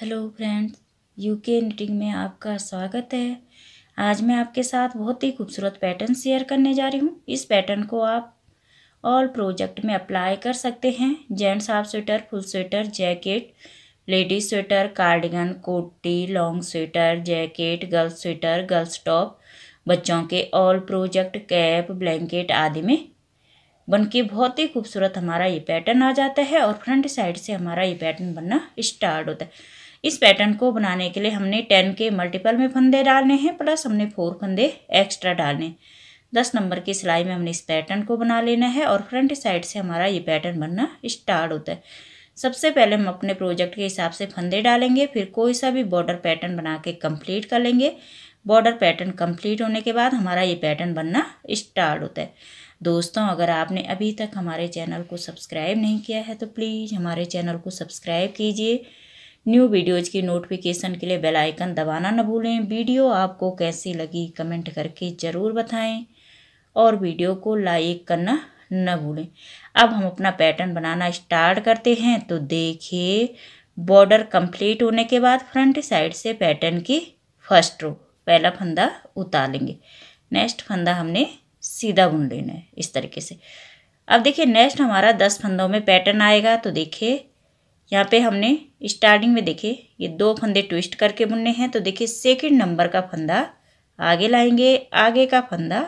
hello friends UK knitting में आपका स्वागत है आज मैं आपके साथ बहुत ही खूबसूरत पैटर्न शेयर करने जा रही हूँ इस पैटर्न को आप ऑल प्रोजेक्ट में अप्लाई कर सकते हैं gents half sweater full sweater jacket ladies sweater cardigan कोटी long sweater jacket girls sweater girls top बच्चों के ऑल प्रोजेक्ट कैप ब्लैंकेट आदि में बन के बहुत ही खूबसूरत हमारा ये पैटर्न आ जाता है और फ्रंट साइड से हमारा ये पैटर्न बनना स्टार्ट होता है इस पैटर्न को बनाने के लिए हमने टेन के मल्टीपल में फंदे डालने हैं प्लस हमने फोर फंदे एक्स्ट्रा डालने दस नंबर की सिलाई में हमने इस पैटर्न को बना लेना है और फ्रंट साइड से हमारा ये पैटर्न बनना स्टार्ट होता है सबसे पहले हम अपने प्रोजेक्ट के हिसाब से फंदे डालेंगे फिर कोई सा भी बॉर्डर पैटर्न बना के कम्प्लीट कर लेंगे बॉर्डर पैटर्न कंप्लीट होने के बाद हमारा ये पैटर्न बनना स्टार्ट होता है दोस्तों अगर आपने अभी तक हमारे चैनल को सब्सक्राइब नहीं किया है तो प्लीज़ हमारे चैनल को सब्सक्राइब कीजिए न्यू वीडियोज की नोटिफिकेशन के लिए बेल आइकन दबाना न भूलें वीडियो आपको कैसी लगी कमेंट करके ज़रूर बताएं और वीडियो को लाइक करना न भूलें अब हम अपना पैटर्न बनाना स्टार्ट करते हैं तो देखिए बॉर्डर कंप्लीट होने के बाद फ्रंट साइड से पैटर्न की फर्स्ट रो पहला फंदा उतारेंगे नेक्स्ट फंदा हमने सीधा बुन लेना है इस तरीके से अब देखिए नेक्स्ट हमारा दस फंदों में पैटर्न आएगा तो देखिए यहाँ पे हमने स्टार्टिंग में देखे ये दो फंदे ट्विस्ट करके बुनने हैं तो देखिए सेकंड नंबर का फंदा आगे लाएंगे आगे का फंदा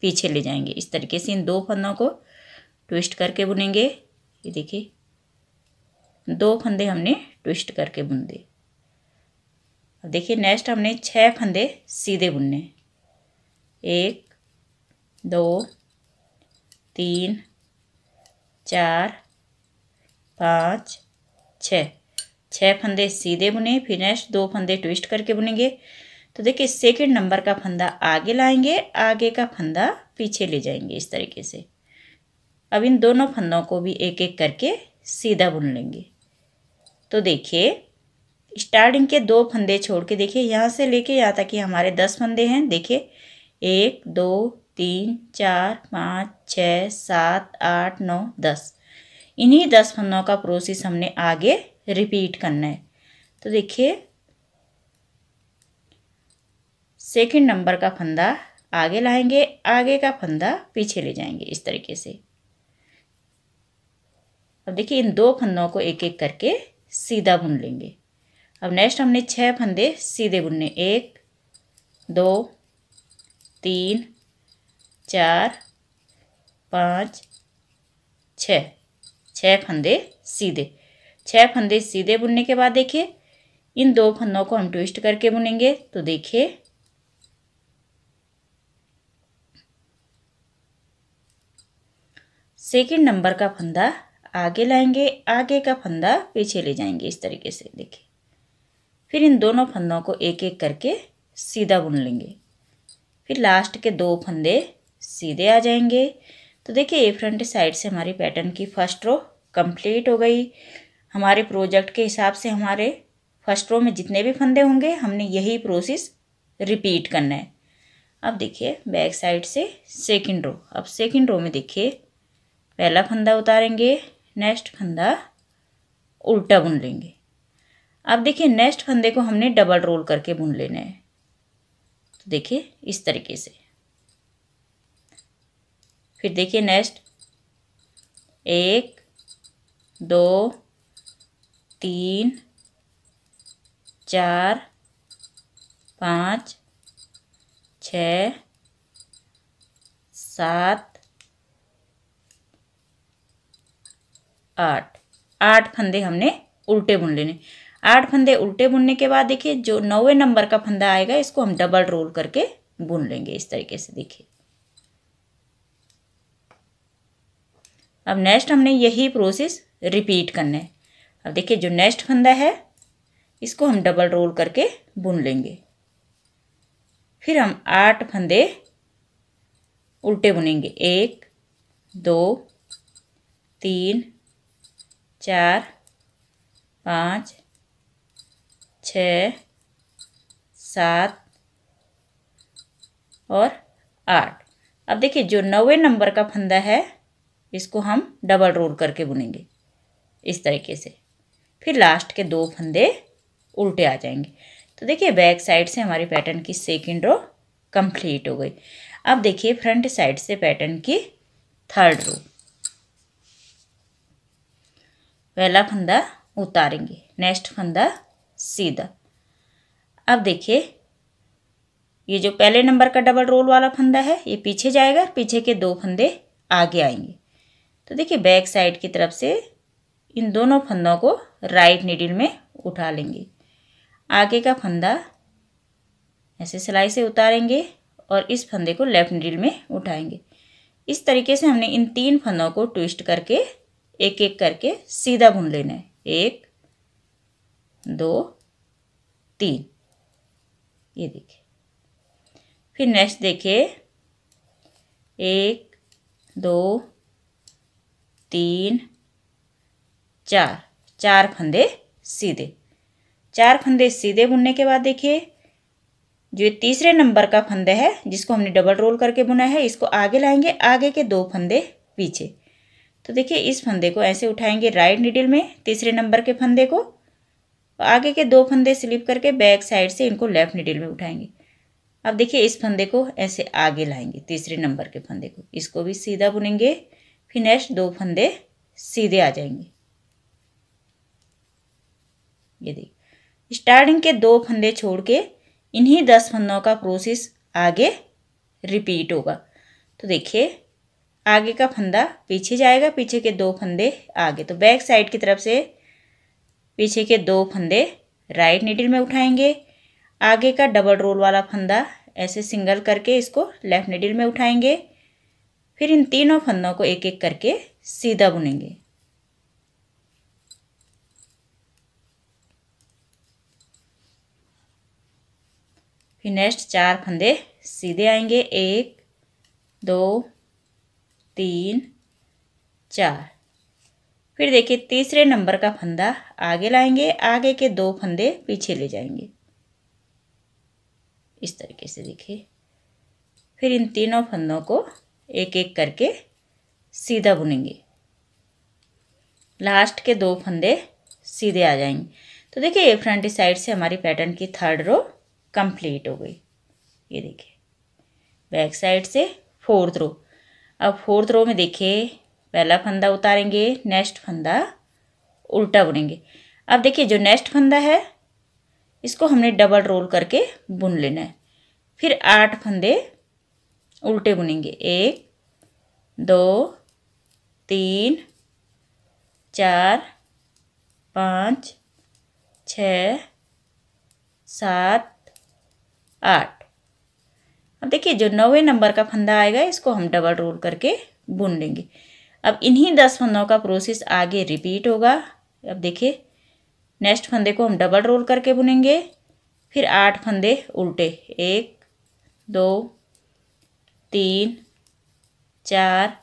पीछे ले जाएंगे इस तरीके से इन दो फंदों को ट्विस्ट करके बुनेंगे ये देखिए दो फंदे हमने ट्विस्ट करके बुन दिए अब देखिए नेक्स्ट हमने छः फंदे सीधे बुनने एक दो तीन चार पाँच छः छः फंदे सीधे बुने फिर नेक्स्ट दो फंदे ट्विस्ट करके बुनेंगे तो देखिए सेकेंड नंबर का फंदा आगे लाएंगे आगे का फंदा पीछे ले जाएंगे इस तरीके से अब इन दोनों फंदों को भी एक एक करके सीधा बुन लेंगे तो देखिए स्टार्टिंग के दो फंदे छोड़ के देखिए यहाँ से लेके यहाँ तक कि हमारे दस फंदे हैं देखिए एक दो तीन चार पाँच छः सात आठ नौ दस इन्हीं दस फंदों का प्रोसेस हमने आगे रिपीट करना है तो देखिए सेकंड नंबर का फंदा आगे लाएंगे आगे का फंदा पीछे ले जाएंगे इस तरीके से अब देखिए इन दो फंदों को एक एक करके सीधा बुन लेंगे अब नेक्स्ट हमने छह फंदे सीधे बुनने एक दो तीन चार पाँच छः छः फंदे सीधे छः फंदे सीधे बुनने के बाद देखिए इन दो फंदों को हम ट्विस्ट करके बुनेंगे तो देखिए सेकंड नंबर का फंदा आगे लाएंगे आगे का फंदा पीछे ले जाएंगे इस तरीके से देखिए फिर इन दोनों फंदों को एक एक करके सीधा बुन लेंगे फिर लास्ट के दो फंदे सीधे आ जाएंगे तो देखिए ये फ्रंट साइड से हमारी पैटर्न की फर्स्ट रो कंप्लीट हो गई हमारे प्रोजेक्ट के हिसाब से हमारे फर्स्ट रो में जितने भी फंदे होंगे हमने यही प्रोसेस रिपीट करना है अब देखिए बैक साइड से सेकंड रो अब सेकंड रो में देखिए पहला फंदा उतारेंगे नेक्स्ट फंदा उल्टा बुन लेंगे अब देखिए नेक्स्ट फंदे को हमने डबल रोल करके बुन लेना है तो देखिए इस तरीके से फिर देखिए नेक्स्ट एक दो तीन चार पाँच छ सात आठ आठ फंदे हमने उल्टे बुन लेने आठ फंदे उल्टे बुनने के बाद देखिए जो नौवे नंबर का फंदा आएगा इसको हम डबल रोल करके बुन लेंगे इस तरीके से देखिए अब नेक्स्ट हमने यही प्रोसेस रिपीट करना है अब देखिए जो नेक्स्ट फंदा है इसको हम डबल रोल करके बुन लेंगे फिर हम आठ फंदे उल्टे बुनेंगे एक दो तीन चार पाँच छ सात और आठ अब देखिए जो नवे नंबर का फंदा है इसको हम डबल रोल करके बुनेंगे इस तरीके से फिर लास्ट के दो फंदे उल्टे आ जाएंगे तो देखिए बैक साइड से हमारी पैटर्न की सेकेंड रो कंप्लीट हो गई अब देखिए फ्रंट साइड से पैटर्न की थर्ड रो पहला फंदा उतारेंगे नेक्स्ट फंदा सीधा अब देखिए ये जो पहले नंबर का डबल रोल वाला फंदा है ये पीछे जाएगा पीछे के दो फंदे आगे आएंगे तो देखिए बैक साइड की तरफ से इन दोनों फंदों को राइट नीडिल में उठा लेंगे आगे का फंदा ऐसे सिलाई से उतारेंगे और इस फंदे को लेफ्ट नीडिल में उठाएंगे इस तरीके से हमने इन तीन फंदों को ट्विस्ट करके एक एक करके सीधा बुन लेना है एक दो तीन ये देखिए फिर नेक्स्ट देखिए एक दो तीन चार चार फंदे सीधे चार फंदे सीधे बुनने के बाद देखिए जो तीसरे नंबर का फंदा है जिसको हमने डबल रोल करके बुना है इसको आगे लाएंगे आगे के दो फंदे पीछे तो देखिए इस फंदे को ऐसे उठाएंगे राइट निडिल में तीसरे नंबर के फंदे को आगे के दो फंदे स्लिप करके बैक साइड से इनको लेफ्ट निडिल में उठाएंगे अब देखिए इस फंदे को ऐसे आगे लाएंगे तीसरे नंबर के फंदे को इसको भी सीधा बुनेंगे फिर नेक्स्ट दो फंदे सीधे आ जाएंगे ये देखिए स्टार्टिंग के दो फंदे छोड़ के इन्हीं दस फंदों का प्रोसेस आगे रिपीट होगा तो देखिए आगे का फंदा पीछे जाएगा पीछे के दो फंदे आगे तो बैक साइड की तरफ से पीछे के दो फंदे राइट नीडल में उठाएंगे आगे का डबल रोल वाला फंदा ऐसे सिंगल करके इसको लेफ्ट नीडल में उठाएंगे फिर इन तीनों फंदों को एक एक करके सीधा बुनेंगे फिर नेक्स्ट चार फंदे सीधे आएंगे एक दो तीन चार फिर देखिए तीसरे नंबर का फंदा आगे लाएंगे आगे के दो फंदे पीछे ले जाएंगे इस तरीके से देखिए फिर इन तीनों फंदों को एक एक करके सीधा बुनेंगे लास्ट के दो फंदे सीधे आ जाएंगे तो देखिए ये फ्रंट साइड से हमारी पैटर्न की थर्ड रो कंप्लीट हो गई ये देखिए बैक साइड से फोर्थ रो अब फोर्थ रो में देखिए पहला फंदा उतारेंगे नेक्स्ट फंदा उल्टा बुनेंगे अब देखिए जो नेक्स्ट फंदा है इसको हमने डबल रोल करके बुन लेना है फिर आठ फंदे उल्टे बुनेंगे एक दो तीन चार पाँच छ सात आठ अब देखिए जो नौवे नंबर का फंदा आएगा इसको हम डबल रोल करके बुन लेंगे अब इन्हीं दस फंदों का प्रोसेस आगे रिपीट होगा अब देखिए नेक्स्ट फंदे को हम डबल रोल करके बुनेंगे फिर आठ फंदे उल्टे एक दो तीन चार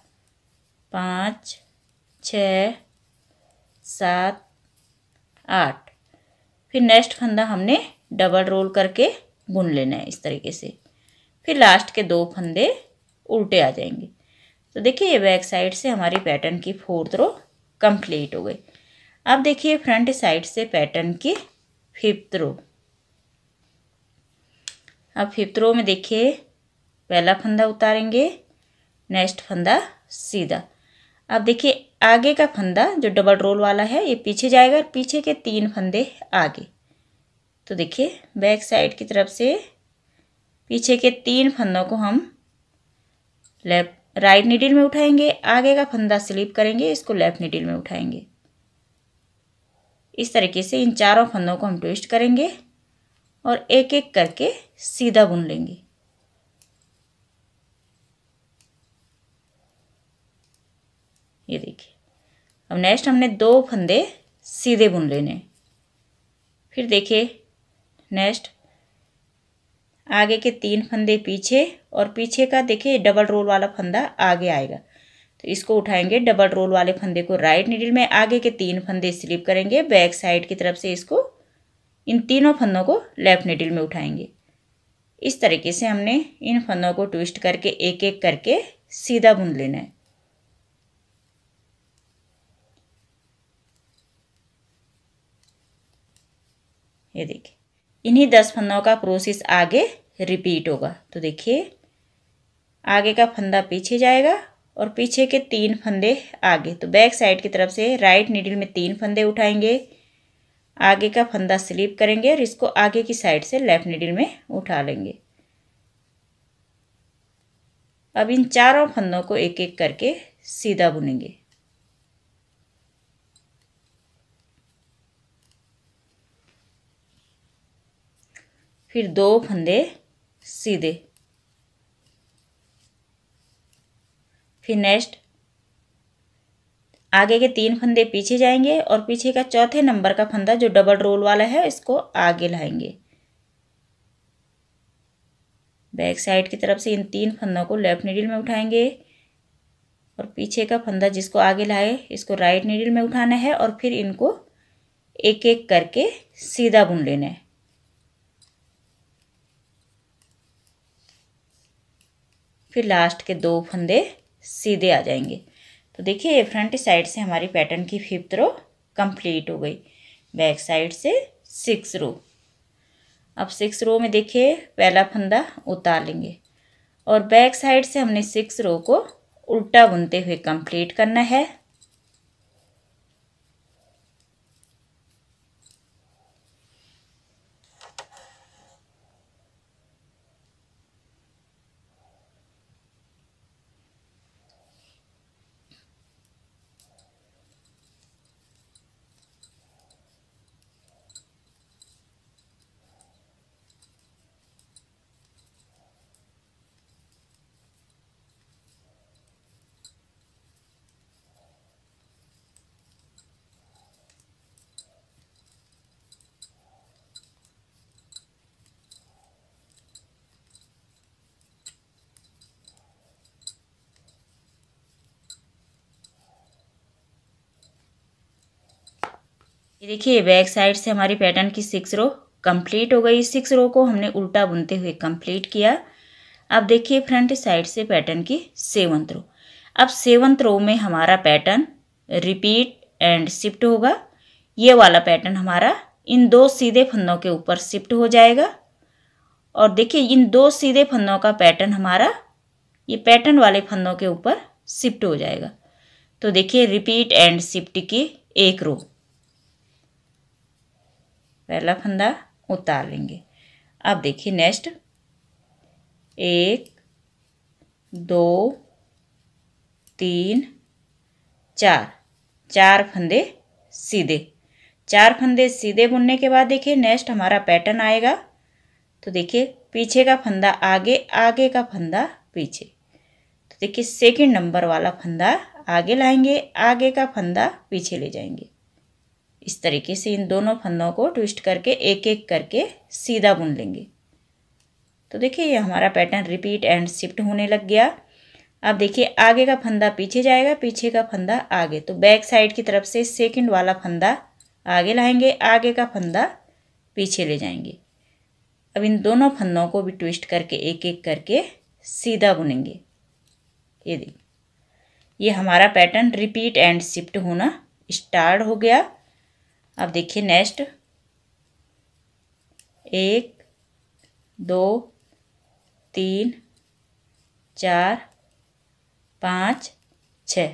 पाँच छ सात आठ फिर नेक्स्ट फंदा हमने डबल रोल करके बुन लेना है इस तरीके से फिर लास्ट के दो फंदे उल्टे आ जाएंगे तो देखिए ये बैक साइड से हमारी पैटर्न की फोर्थ रो कंप्लीट हो गई अब देखिए फ्रंट साइड से पैटर्न की फिफ्थ रो अब फिफ्थ रो में देखिए पहला फंदा उतारेंगे नेक्स्ट फंदा सीधा अब देखिए आगे का फंदा जो डबल रोल वाला है ये पीछे जाएगा और पीछे के तीन फंदे आगे तो देखिए बैक साइड की तरफ से पीछे के तीन फंदों को हम लेफ्ट राइट निडिल में उठाएंगे आगे का फंदा स्लिप करेंगे इसको लेफ्ट निडिल में उठाएंगे इस तरीके से इन चारों फंदों को हम ट्विस्ट करेंगे और एक एक करके सीधा बुन लेंगे ये देखिए अब नेक्स्ट हमने दो फंदे सीधे बुन लेने फिर देखिए नेक्स्ट आगे के तीन फंदे पीछे और पीछे का देखिए डबल रोल वाला फंदा आगे आएगा तो इसको उठाएंगे डबल रोल वाले फंदे को राइट नीडल में आगे के तीन फंदे स्लिप करेंगे बैक साइड की तरफ से इसको इन तीनों फंदों को लेफ्ट नीडल में उठाएंगे इस तरीके से हमने इन फंदों को ट्विस्ट करके एक एक करके सीधा बुन लेना है ये देखिए इन्हीं दस फंदों का प्रोसेस आगे रिपीट होगा तो देखिए आगे का फंदा पीछे जाएगा और पीछे के तीन फंदे आगे तो बैक साइड की तरफ से राइट नीडल में तीन फंदे उठाएंगे आगे का फंदा स्लिप करेंगे और इसको आगे की साइड से लेफ्ट नीडल में उठा लेंगे अब इन चारों फंदों को एक एक करके सीधा बुनेंगे फिर दो फंदे सीधे फिर नेक्स्ट आगे के तीन फंदे पीछे जाएंगे और पीछे का चौथे नंबर का फंदा जो डबल रोल वाला है इसको आगे लाएंगे बैक साइड की तरफ से इन तीन फंदों को लेफ्ट नीडल में उठाएंगे और पीछे का फंदा जिसको आगे लाए इसको राइट नीडल में उठाना है और फिर इनको एक एक करके सीधा बुन लेना है फिर लास्ट के दो फंदे सीधे आ जाएंगे तो देखिए फ्रंट साइड से हमारी पैटर्न की फिफ्थ रो कंप्लीट हो गई बैक साइड से सिक्स रो अब सिक्स रो में देखिए पहला फंदा उतार लेंगे और बैक साइड से हमने सिक्स रो को उल्टा बुनते हुए कंप्लीट करना है ये देखिए बैक साइड से हमारी पैटर्न की सिक्स रो कंप्लीट हो गई सिक्स रो को हमने उल्टा बुनते हुए कंप्लीट किया अब देखिए फ्रंट साइड से पैटर्न की सेवंथ रो अब सेवंथ रो में हमारा पैटर्न रिपीट एंड शिफ्ट होगा ये वाला पैटर्न हमारा इन दो सीधे फंदों के ऊपर शिफ्ट हो जाएगा और देखिए इन दो सीधे फंदों का पैटर्न हमारा ये पैटर्न वाले फंदों के ऊपर शिफ्ट हो जाएगा तो देखिए रिपीट एंड शिफ्ट की एक रो पहला फंदा उतार लेंगे अब देखिए नेक्स्ट एक दो तीन चार चार फंदे सीधे चार फंदे सीधे बुनने के बाद देखिए नेक्स्ट हमारा पैटर्न आएगा तो देखिए पीछे का फंदा आगे आगे का फंदा पीछे तो देखिए सेकंड नंबर वाला फंदा आगे लाएंगे आगे का फंदा पीछे ले जाएंगे इस तरीके से इन दोनों फंदों को ट्विस्ट करके एक एक करके सीधा बुन लेंगे तो देखिए ये हमारा पैटर्न रिपीट एंड शिफ्ट होने लग गया अब देखिए आगे का फंदा पीछे जाएगा पीछे का फंदा आगे तो बैक साइड की तरफ से सेकंड वाला फंदा आगे लाएंगे आगे का फंदा पीछे ले जाएंगे अब इन दोनों फंदों को भी ट्विस्ट करके एक एक करके सीधा बुनेंगे ये देखिए ये हमारा पैटर्न रिपीट एंड शिफ्ट होना स्टार्ट हो गया अब देखिए नेक्स्ट एक दो तीन चार पाँच छ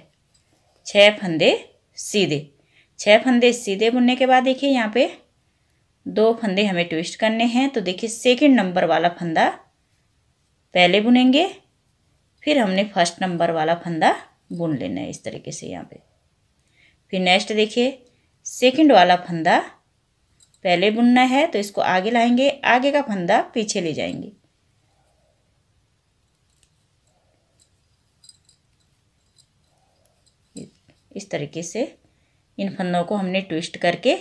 छः फंदे सीधे छः फंदे सीधे बुनने के बाद देखिए यहाँ पे दो फंदे हमें ट्विस्ट करने हैं तो देखिए सेकंड नंबर वाला फंदा पहले बुनेंगे फिर हमने फर्स्ट नंबर वाला फंदा बुन लेना है इस तरीके से यहाँ पे फिर नेक्स्ट देखिए सेकंड वाला फंदा पहले बुनना है तो इसको आगे लाएंगे आगे का फंदा पीछे ले जाएंगे इस तरीके से इन फंदों को हमने ट्विस्ट करके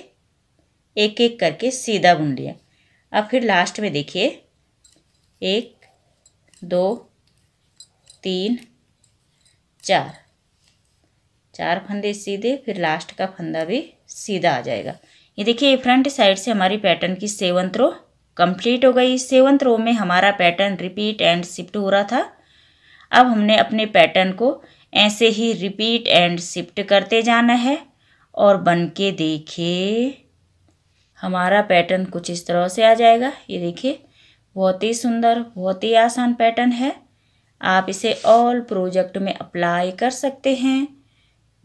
एक एक करके सीधा बुन लिया अब फिर लास्ट में देखिए एक दो तीन चार चार फंदे सीधे फिर लास्ट का फंदा भी सीधा आ जाएगा ये देखिए फ्रंट साइड से हमारी पैटर्न की सेवंथ रो कंप्लीट हो गई सेवंथ रो में हमारा पैटर्न रिपीट एंड शिफ्ट हो रहा था अब हमने अपने पैटर्न को ऐसे ही रिपीट एंड शिफ्ट करते जाना है और बन के देखिए हमारा पैटर्न कुछ इस तरह से आ जाएगा ये देखिए बहुत ही सुंदर बहुत ही आसान पैटर्न है आप इसे ऑल प्रोजेक्ट में अप्लाई कर सकते हैं